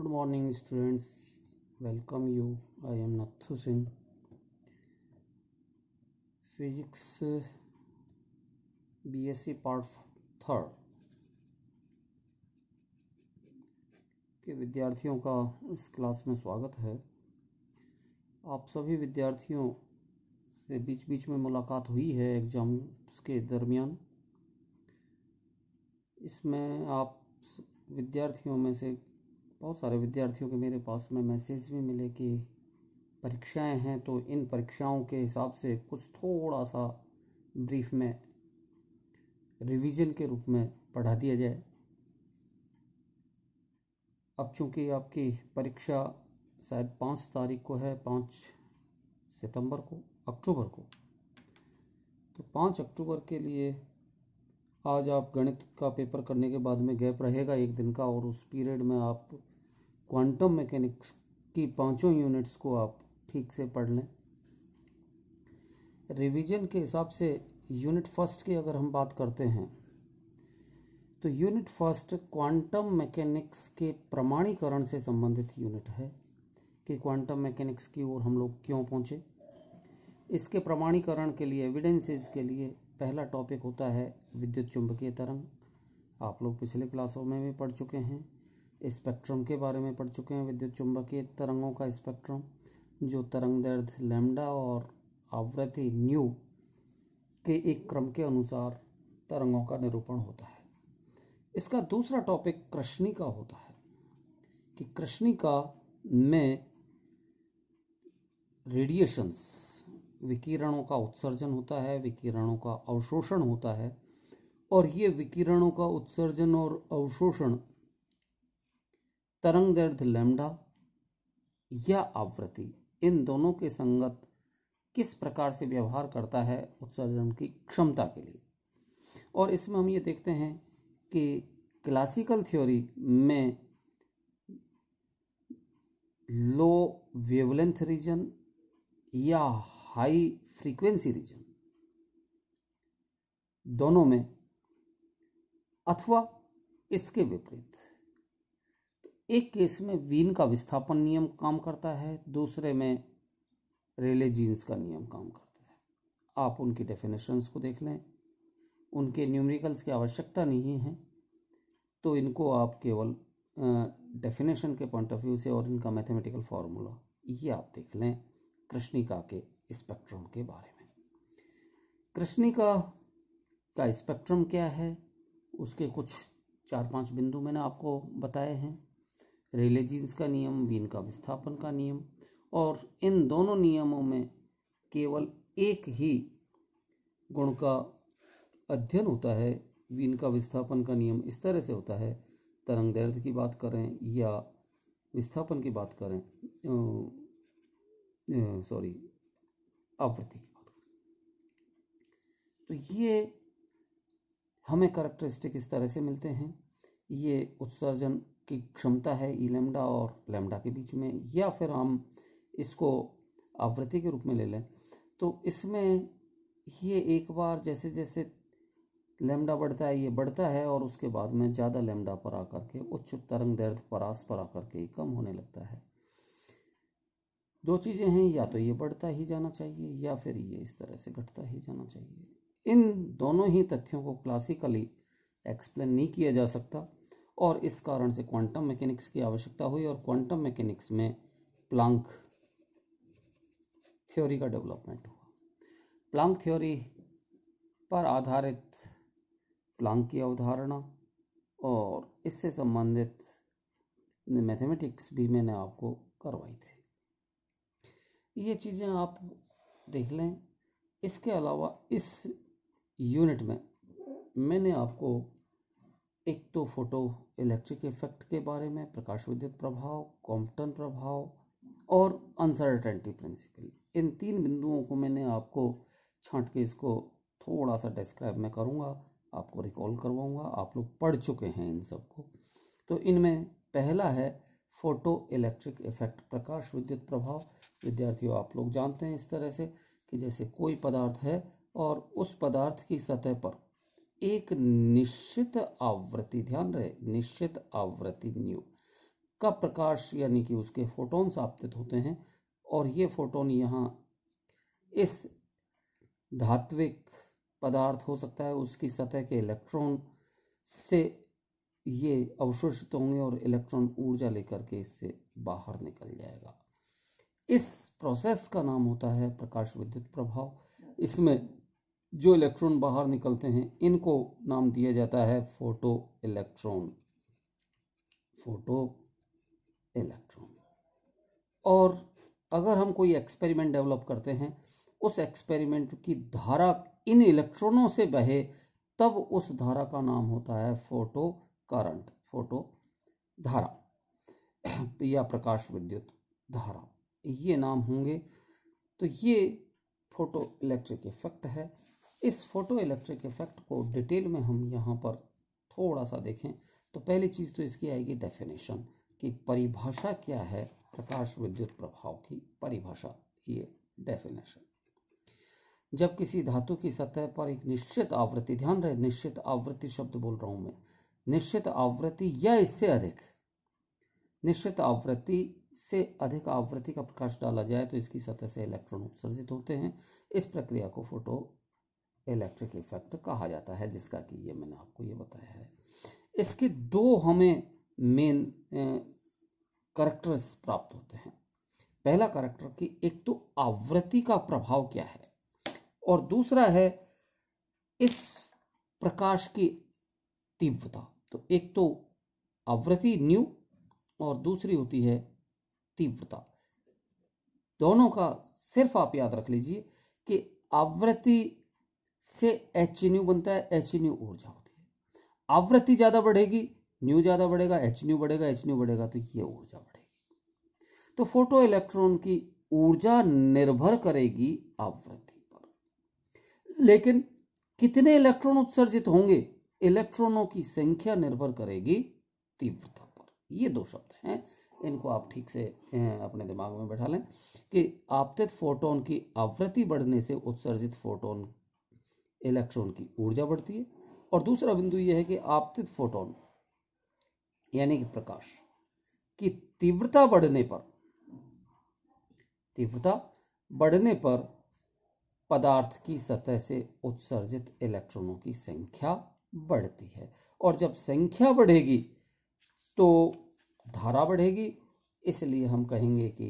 good morning students welcome you I am Nathu Singh physics BSc part third के विद्यार्थियों का इस क्लास में स्वागत है आप सभी विद्यार्थियों से बीच बीच में मुलाकात हुई है एग्ज़ाम्स के दरमियान इसमें आप विद्यार्थियों में से बहुत सारे विद्यार्थियों के मेरे पास में मैसेज भी मिले कि परीक्षाएं हैं तो इन परीक्षाओं के हिसाब से कुछ थोड़ा सा ब्रीफ में रिवीजन के रूप में पढ़ा दिया जाए अब चूंकि आपकी परीक्षा शायद पाँच तारीख को है पाँच सितंबर को अक्टूबर को तो पाँच अक्टूबर के लिए आज आप गणित का पेपर करने के बाद में गैप रहेगा एक दिन का और उस पीरियड में आप क्वांटम मैकेनिक्स की पांचों यूनिट्स को आप ठीक से पढ़ लें रिवीजन के हिसाब से यूनिट फर्स्ट की अगर हम बात करते हैं तो यूनिट फर्स्ट क्वांटम मैकेनिक्स के प्रमाणीकरण से संबंधित यूनिट है कि क्वांटम मैकेनिक्स की ओर हम लोग क्यों पहुँचे इसके प्रमाणीकरण के लिए एविडेंसेस के लिए पहला टॉपिक होता है विद्युत चुंबकीय तरंग आप लोग पिछले क्लासों में भी पढ़ चुके हैं स्पेक्ट्रम के बारे में पढ़ चुके हैं विद्युत चुंबकीय तरंगों का स्पेक्ट्रम जो तरंग दर्द लैम्डा और आवृत्ति न्यू के एक क्रम के अनुसार तरंगों का निरूपण होता है इसका दूसरा टॉपिक कृष्णी का होता है कि कृष्णिका में रेडिएशंस विकिरणों का उत्सर्जन होता है विकिरणों का अवशोषण होता है और ये विकिरणों का उत्सर्जन और अवशोषण तरंग दैर्ध्य लैम्डा या आवृत्ति इन दोनों के संगत किस प्रकार से व्यवहार करता है उत्सर्जन की क्षमता के लिए और इसमें हम ये देखते हैं कि क्लासिकल थ्योरी में लो वेवलेंथ रीजन या हाई फ्रीक्वेंसी रीजन दोनों में अथवा इसके विपरीत एक केस में वीन का विस्थापन नियम काम करता है दूसरे में रेले जीन्स का नियम काम करता है आप उनकी डेफिनेशंस को देख लें उनके न्यूमेरिकल्स की आवश्यकता नहीं है तो इनको आप केवल डेफिनेशन के पॉइंट ऑफ व्यू से और इनका मैथमेटिकल फार्मूला ये आप देख लें कृष्णिका के स्पेक्ट्रम के बारे में कृष्णिका का स्पेक्ट्रम क्या है उसके कुछ चार पांच बिंदु मैंने आपको बताए हैं रिलीजियस का नियम वीन का विस्थापन का नियम और इन दोनों नियमों में केवल एक ही गुण का अध्ययन होता है वीन का विस्थापन का नियम इस तरह से होता है तरंग दर्द की बात करें या विस्थापन की बात करें सॉरी आवृत्ति की बात करें तो ये हमें करेक्टरिस्टिक इस तरह से मिलते हैं ये उत्सर्जन की क्षमता है ई लेमडा और लेमडा के बीच में या फिर हम इसको आवृत्ति के रूप में ले लें तो इसमें ये एक बार जैसे जैसे लेमडा बढ़ता है ये बढ़ता है और उसके बाद में ज़्यादा लेमडा पर आकर के उच्च तरंग दर्द परास पर आकर के कम होने लगता है दो चीज़ें हैं या तो ये बढ़ता ही जाना चाहिए या फिर ये इस तरह से घटता ही जाना चाहिए इन दोनों ही तथ्यों को क्लासिकली एक्सप्लेन नहीं किया जा सकता और इस कारण से क्वांटम मैकेनिक्स की आवश्यकता हुई और क्वांटम मैकेनिक्स में प्लांक थ्योरी का डेवलपमेंट हुआ प्लांक थ्योरी पर आधारित प्लांक की अवधारणा और इससे संबंधित मैथमेटिक्स भी मैंने आपको करवाई थी ये चीज़ें आप देख लें इसके अलावा इस यूनिट में मैंने आपको एक तो फोटो इलेक्ट्रिक इफेक्ट के बारे में प्रकाश विद्युत प्रभाव कॉम्पटन प्रभाव और अनसर्टेनिटी प्रिंसिपल इन तीन बिंदुओं को मैंने आपको छांट के इसको थोड़ा सा डिस्क्राइब मैं करूँगा आपको रिकॉल करवाऊँगा आप लोग पढ़ चुके हैं इन सबको तो इनमें पहला है फोटो इलेक्ट्रिक इफेक्ट प्रकाश विद्युत प्रभाव विद्यार्थियों आप लोग जानते हैं इस तरह से कि जैसे कोई पदार्थ है और उस पदार्थ की सतह पर एक निश्चित आवृत्ति ध्यान रहे निश्चित आवृत्ति न्यू का प्रकाश यानी कि उसके फोटोन आपतित होते हैं और ये फोटोन यहाँ इस धात्विक पदार्थ हो सकता है उसकी सतह के इलेक्ट्रॉन से ये अवशोषित होंगे और इलेक्ट्रॉन ऊर्जा लेकर के इससे बाहर निकल जाएगा इस प्रोसेस का नाम होता है प्रकाश विद्युत प्रभाव इसमें जो इलेक्ट्रॉन बाहर निकलते हैं इनको नाम दिया जाता है फोटो इलेक्ट्रॉन फोटो इलेक्ट्रॉन और अगर हम कोई एक्सपेरिमेंट डेवलप करते हैं उस एक्सपेरिमेंट की धारा इन इलेक्ट्रॉनों से बहे तब उस धारा का नाम होता है फोटो करंट फोटो धारा या प्रकाश विद्युत धारा ये नाम होंगे तो ये फोटो इलेक्ट्रिक इफेक्ट है इस फोटो इलेक्ट्रिक इफेक्ट को डिटेल में हम यहाँ पर थोड़ा सा देखें तो पहली चीज़ तो इसकी आएगी डेफिनेशन कि परिभाषा क्या है प्रकाश विद्युत प्रभाव की परिभाषा ये डेफिनेशन जब किसी धातु की सतह पर एक निश्चित आवृत्ति ध्यान रहे निश्चित आवृत्ति शब्द बोल रहा हूँ मैं निश्चित आवृत्ति या इससे अधिक निश्चित आवृत्ति से अधिक आवृत्ति का प्रकाश डाला जाए तो इसकी सतह से इलेक्ट्रॉन उत्सर्जित होते हैं इस प्रक्रिया को फोटो इलेक्ट्रिक इफेक्ट कहा जाता है जिसका कि ये मैंने आपको ये बताया है इसके दो हमें मेन करेक्टर्स प्राप्त होते हैं पहला करेक्टर कि एक तो आवृत्ति का प्रभाव क्या है और दूसरा है इस प्रकाश की तीव्रता तो एक तो आवृत्ति न्यू और दूसरी होती है तीव्रता दोनों का सिर्फ आप याद रख लीजिए कि आवृत्ति से एच न्यू बनता है एच न्यू ऊर्जा होती है आवृत्ति ज़्यादा बढ़ेगी न्यू ज़्यादा बढ़ेगा एच न्यू बढ़ेगा एच न्यू बढ़ेगा तो ये ऊर्जा बढ़ेगी तो फोटो इलेक्ट्रॉन की ऊर्जा निर्भर करेगी आवृत्ति पर लेकिन कितने इलेक्ट्रॉन उत्सर्जित होंगे इलेक्ट्रॉनों की संख्या निर्भर करेगी तीव्रता पर ये दो शब्द हैं इनको आप ठीक से अपने दिमाग में बैठा लें कि आपतित फोटोन की आवृत्ति बढ़ने से उत्सर्जित फोटोन इलेक्ट्रॉन की ऊर्जा बढ़ती है और दूसरा बिंदु यह है कि आपतित फोटोन यानी कि प्रकाश की तीव्रता बढ़ने पर तीव्रता बढ़ने पर पदार्थ की सतह से उत्सर्जित इलेक्ट्रॉनों की संख्या बढ़ती है और जब संख्या बढ़ेगी तो धारा बढ़ेगी इसलिए हम कहेंगे कि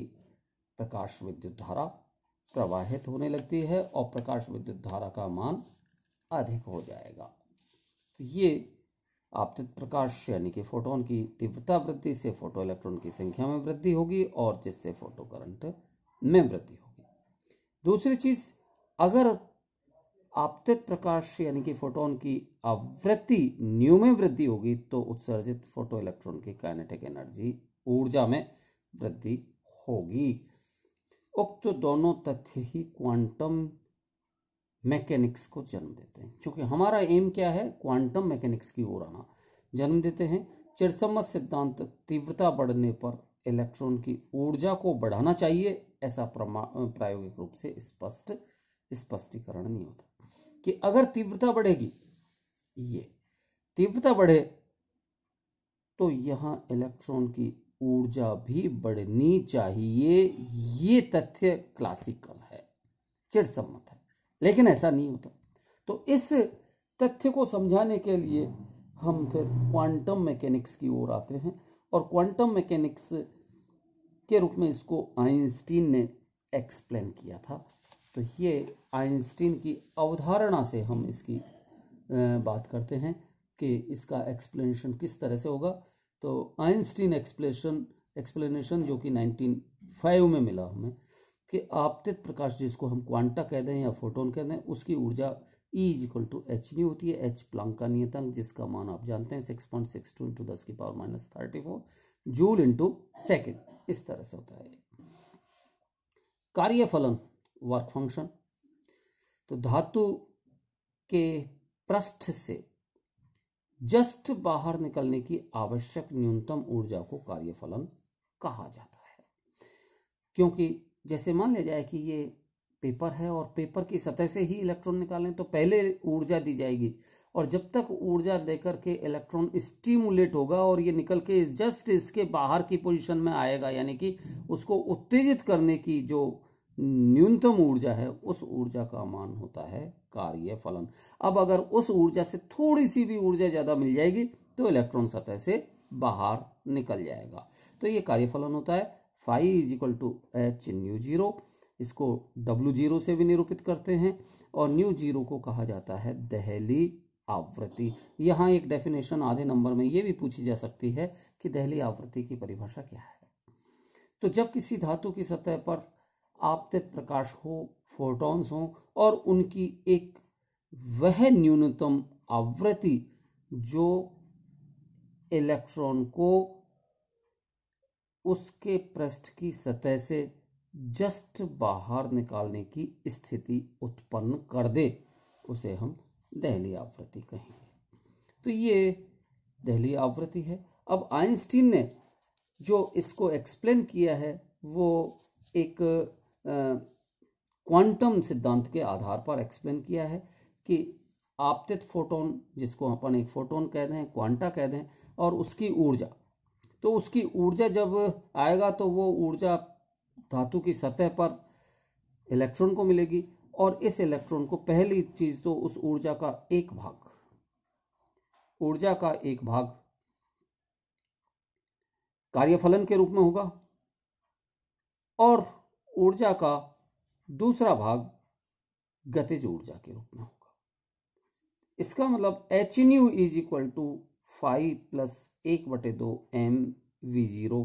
प्रकाश विद्युत धारा प्रवाहित होने लगती है और प्रकाश विद्युत धारा का मान अधिक हो जाएगा तो ये आपतित प्रकाश यानी कि फोटोन की तीव्रता वृद्धि से फोटो इलेक्ट्रॉन की संख्या में वृद्धि होगी और जिससे फोटो करंट में वृद्धि होगी दूसरी चीज अगर आपतित प्रकाश यानी कि फोटोन की आवृत्ति न्यू में वृद्धि होगी तो उत्सर्जित फोटो इलेक्ट्रॉन की काइनेटिक एनर्जी ऊर्जा में वृद्धि होगी उक्त तो दोनों तथ्य ही क्वांटम मैकेनिक्स को जन्म देते हैं क्योंकि हमारा एम क्या है क्वांटम मैकेनिक्स की ओर आना जन्म देते हैं चिरसम्मत सिद्धांत तीव्रता बढ़ने पर इलेक्ट्रॉन की ऊर्जा को बढ़ाना चाहिए ऐसा प्रायोगिक रूप से स्पष्ट स्पष्टीकरण नहीं होता कि अगर तीव्रता बढ़ेगी ये तीव्रता बढ़े तो यहाँ इलेक्ट्रॉन की ऊर्जा भी बढ़नी चाहिए ये तथ्य क्लासिकल है चिरसम्मत है लेकिन ऐसा नहीं होता तो इस तथ्य को समझाने के लिए हम फिर क्वांटम मैकेनिक्स की ओर आते हैं और क्वांटम मैकेनिक्स के रूप में इसको आइंस्टीन ने एक्सप्लेन किया था तो ये आइंस्टीन की अवधारणा से हम इसकी बात करते हैं कि इसका एक्सप्लेनेशन किस तरह से होगा तो आइंस्टीन एक्सप्लेनेशन एक्सप्लेनेशन जो कि 1905 में मिला हमें कि आपतित प्रकाश जिसको हम क्वांटा कह दें या फोटोन कह दें उसकी ऊर्जा E is equal to h नहीं होती है एच प्लांक का नियतांक जिसका मान आप जानते हैं six point six two into दस की power minus thirty four joule into second इस तरह से होता है कार्य फलन वर्क फंक्शन तो धातु के पृष्ठ से जस्ट बाहर निकलने की आवश्यक न्यूनतम ऊर्जा को कार्यफलन कहा जाता है क्योंकि जैसे मान लिया जाए कि ये पेपर है और पेपर की सतह से ही इलेक्ट्रॉन निकालें तो पहले ऊर्जा दी जाएगी और जब तक ऊर्जा देकर के इलेक्ट्रॉन स्टीमुलेट होगा और ये निकल के जस्ट इसके बाहर की पोजीशन में आएगा यानी कि उसको उत्तेजित करने की जो न्यूनतम ऊर्जा है उस ऊर्जा का मान होता है कार्य फलन अब अगर उस ऊर्जा से थोड़ी सी भी ऊर्जा ज़्यादा मिल जाएगी तो इलेक्ट्रॉन सतह से बाहर निकल जाएगा तो ये कार्य फलन होता है phi is equal to h nu zero इसको डब्ल्यू जीरो से भी निरूपित करते हैं और न्यू जीरो को कहा जाता है दहली आवृत्ति यहाँ एक डेफिनेशन आधे नंबर में ये भी पूछी जा सकती है कि दहली आवृत्ति की परिभाषा क्या है तो जब किसी धातु की सतह पर आपतित प्रकाश हो फोटॉन्स हो और उनकी एक वह न्यूनतम आवृत्ति जो इलेक्ट्रॉन को उसके पृष्ठ की सतह से जस्ट बाहर निकालने की स्थिति उत्पन्न कर दे उसे हम दहली आवृत्ति कहेंगे तो ये दहली आवृत्ति है अब आइंस्टीन ने जो इसको एक्सप्लेन किया है वो एक क्वांटम सिद्धांत के आधार पर एक्सप्लेन किया है कि आपतित फोटोन जिसको अपन एक फोटोन कह दें क्वांटा कह दें और उसकी ऊर्जा तो उसकी ऊर्जा जब आएगा तो वो ऊर्जा धातु की सतह पर इलेक्ट्रॉन को मिलेगी और इस इलेक्ट्रॉन को पहली चीज तो उस ऊर्जा का एक भाग ऊर्जा का एक भाग कार्यफलन के रूप में होगा और ऊर्जा का दूसरा भाग गतिज ऊर्जा के रूप में होगा इसका मतलब h nu is equal to phi plus एक बटे दो एम वी जीरो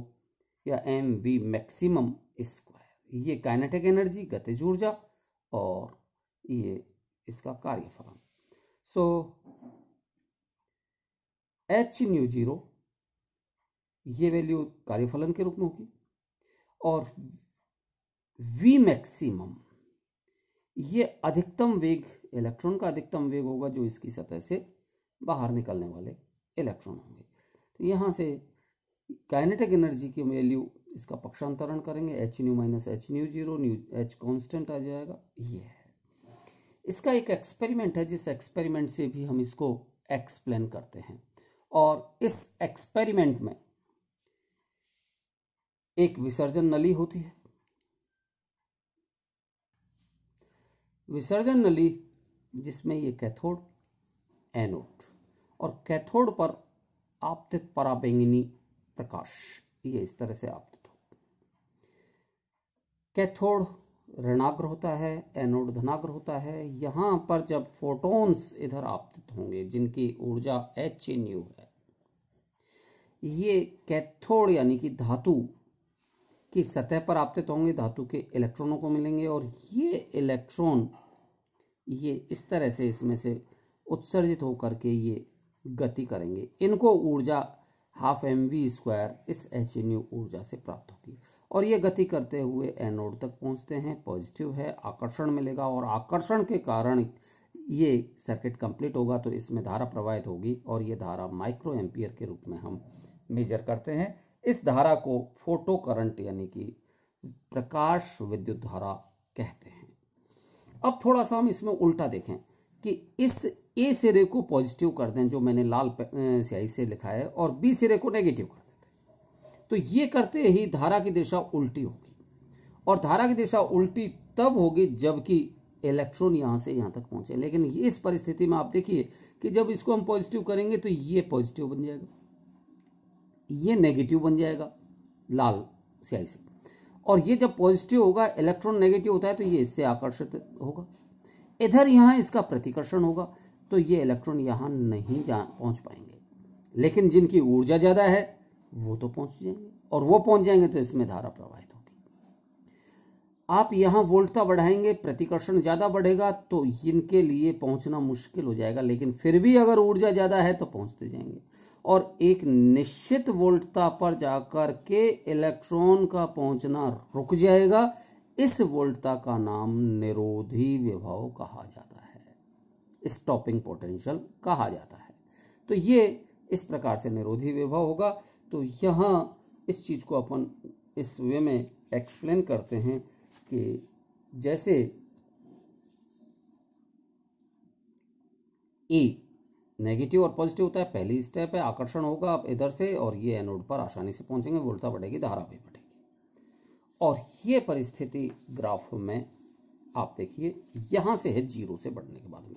या एम वी मैक्सिमम स्क्वायर ये काइनेटिक एनर्जी गतिज ऊर्जा और ये इसका कार्यफल सो एच न्यू जीरो ये वैल्यू कार्यफलन के रूप में होगी और वी मैक्सिमम ये अधिकतम वेग इलेक्ट्रॉन का अधिकतम वेग होगा जो इसकी सतह से बाहर निकलने वाले इलेक्ट्रॉन होंगे तो यहाँ से काइनेटिक एनर्जी की वैल्यू इसका पक्षांतरण करेंगे h nu minus h nu zero nu h constant आ जाएगा ये है इसका एक एक्सपेरिमेंट है जिस एक्सपेरिमेंट से भी हम इसको एक्सप्लेन करते हैं और इस एक्सपेरिमेंट में एक विसर्जन नली होती है विसर्जन नली जिसमें ये कैथोड एनोड और कैथोड पर आपतित पराबैंगनी प्रकाश ये इस तरह से आपतित हो कैथोड ऋणाग्र होता है एनोड धनाग्र होता है यहाँ पर जब फोटॉन्स इधर आपतित होंगे जिनकी ऊर्जा एच न्यू है ये कैथोड यानी कि धातु की सतह पर आपतित होंगे धातु के इलेक्ट्रॉनों को मिलेंगे और ये इलेक्ट्रॉन ये इस तरह से इसमें से उत्सर्जित होकर के ये गति करेंगे इनको ऊर्जा हाफ एम वी स्क्वायर इस एच एन यू ऊर्जा से प्राप्त होगी और ये गति करते हुए एनोड तक पहुंचते हैं पॉजिटिव है आकर्षण मिलेगा और आकर्षण के कारण ये सर्किट कंप्लीट होगा तो इसमें धारा प्रवाहित होगी और ये धारा माइक्रो एम्पियर के रूप में हम मेजर करते हैं इस धारा को फोटो करंट यानी कि प्रकाश विद्युत धारा कहते हैं अब थोड़ा सा हम इसमें उल्टा देखें कि इस ए सिरे को पॉजिटिव कर दें जो मैंने लाल स्याही से लिखा है और बी सिरे को नेगेटिव कर देते तो ये करते ही धारा की दिशा उल्टी होगी और धारा की दिशा उल्टी तब होगी जबकि इलेक्ट्रॉन यहाँ से यहाँ तक पहुँचे लेकिन इस परिस्थिति में आप देखिए कि जब इसको हम पॉजिटिव करेंगे तो ये पॉजिटिव बन जाएगा ये नेगेटिव बन जाएगा लाल स्याही से और ये जब पॉजिटिव होगा इलेक्ट्रॉन नेगेटिव होता है तो ये इससे आकर्षित होगा इधर यहाँ इसका प्रतिकर्षण होगा तो ये इलेक्ट्रॉन यहाँ नहीं जा पहुँच पाएंगे लेकिन जिनकी ऊर्जा ज़्यादा है वो तो पहुँच जाएंगे और वो पहुँच जाएंगे तो इसमें धारा प्रवाहित होगी आप यहाँ वोल्टता बढ़ाएंगे प्रतिकर्षण ज़्यादा बढ़ेगा तो इनके लिए पहुँचना मुश्किल हो जाएगा लेकिन फिर भी अगर ऊर्जा ज़्यादा है तो पहुँचते जाएंगे और एक निश्चित वोल्टता पर जाकर के इलेक्ट्रॉन का पहुँचना रुक जाएगा इस वोल्टता का नाम निरोधी विभव कहा जाता है स्टॉपिंग पोटेंशियल कहा जाता है तो ये इस प्रकार से निरोधी विभव होगा तो यहाँ इस चीज़ को अपन इस वे में एक्सप्लेन करते हैं कि जैसे ई e नेगेटिव और पॉजिटिव होता है पहली स्टेप है आकर्षण होगा आप इधर से और ये एनोड पर आसानी से पहुंचेंगे वोल्टता बढ़ेगी धारा भी बढ़ेगी और ये परिस्थिति ग्राफ में आप देखिए यहाँ से है जीरो से बढ़ने के बाद में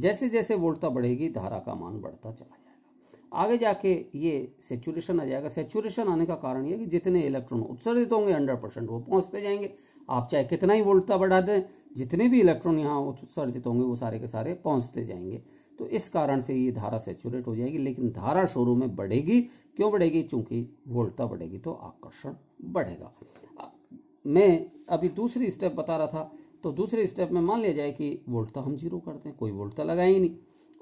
जैसे जैसे वोल्टता बढ़ेगी धारा का मान बढ़ता चला जाएगा आगे जाके ये सेचुरेशन आ जाएगा सेचुरेशन आने का कारण ये कि जितने इलेक्ट्रॉन उत्सर्जित होंगे हंड्रेड परसेंट वो पहुँचते जाएंगे आप चाहे कितना ही वोल्टता बढ़ा दें जितने भी इलेक्ट्रॉन यहाँ उत्सर्जित होंगे वो सारे के सारे पहुँचते जाएंगे तो इस कारण से ये धारा सेचुरेट हो जाएगी लेकिन धारा शुरू में बढ़ेगी क्यों बढ़ेगी चूंकि वोल्टता बढ़ेगी तो आकर्षण बढ़ेगा मैं अभी दूसरी स्टेप बता रहा था तो दूसरे स्टेप में मान लिया जाए कि वोल्ट तो हम जीरो करते हैं कोई वोल्ट तो लगाए ही नहीं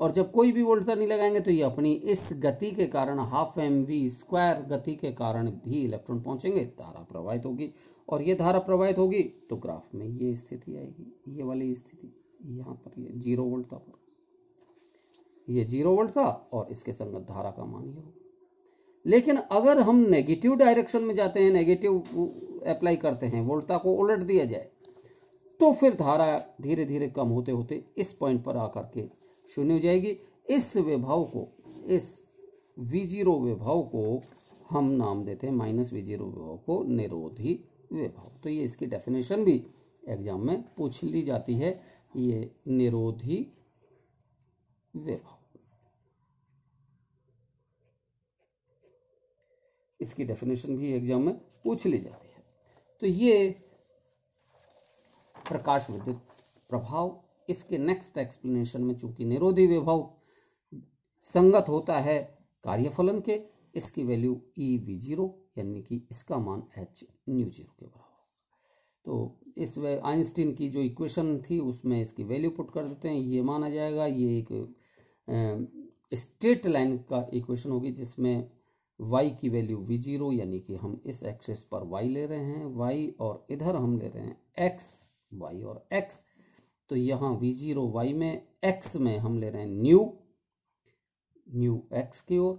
और जब कोई भी वोल्टता तो नहीं लगाएंगे तो ये अपनी इस गति के कारण हाफ एम वी स्क्वायर गति के कारण भी इलेक्ट्रॉन पहुंचेंगे धारा प्रवाहित होगी और ये धारा प्रवाहित होगी तो ग्राफ में ये स्थिति आएगी ये वाली स्थिति यहाँ पर ये जीरो वोल्ट था पर ये जीरो वोल्ट था और इसके संगत धारा का मान ये होगा लेकिन अगर हम नेगेटिव डायरेक्शन में जाते हैं नेगेटिव अप्लाई करते हैं वोल्टता को उलट दिया जाए तो फिर धारा धीरे धीरे कम होते होते इस पॉइंट पर आकर के शून्य हो जाएगी इस विभव को इस वी जीरो विभव को हम नाम देते हैं माइनस वी जीरो विभव को निरोधी विभव तो ये इसकी डेफिनेशन भी एग्जाम में पूछ ली जाती है ये निरोधी विभव इसकी डेफिनेशन भी एग्जाम में पूछ ली जाती है तो ये प्रकाश विद्युत प्रभाव इसके नेक्स्ट एक्सप्लेनेशन में चूंकि निरोधी विभव संगत होता है कार्यफलन के इसकी वैल्यू ई वी जीरो यानी कि इसका मान एच न्यू जीरो के बराबर तो इस आइंस्टीन की जो इक्वेशन थी उसमें इसकी वैल्यू पुट कर देते हैं ये माना जाएगा ये एक स्टेट लाइन का इक्वेशन होगी जिसमें वाई की वैल्यू वी जीरो यानी कि हम इस एक्सेस पर वाई ले रहे हैं वाई और इधर हम ले रहे हैं एक्स वाई और एक्स तो यहाँ वी जीरो वाई में एक्स में हम ले रहे हैं न्यू न्यू एक्स की ओर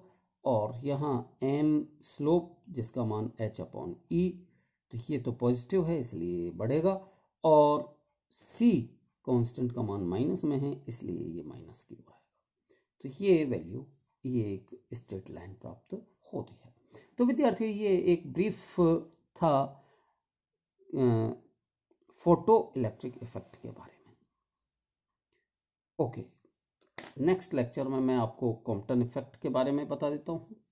और यहाँ एम स्लोप जिसका मान एच अपॉन ई तो ये तो पॉजिटिव है इसलिए बढ़ेगा और सी कांस्टेंट का मान माइनस में है इसलिए ये माइनस की ओर आएगा तो ये वैल्यू ये एक स्ट्रेट लाइन प्राप्त होती है तो विद्यार्थियों ये एक ब्रीफ था फोटो इलेक्ट्रिक इफेक्ट के बारे में ओके नेक्स्ट लेक्चर में मैं आपको कॉम्पटन इफेक्ट के बारे में बता देता हूँ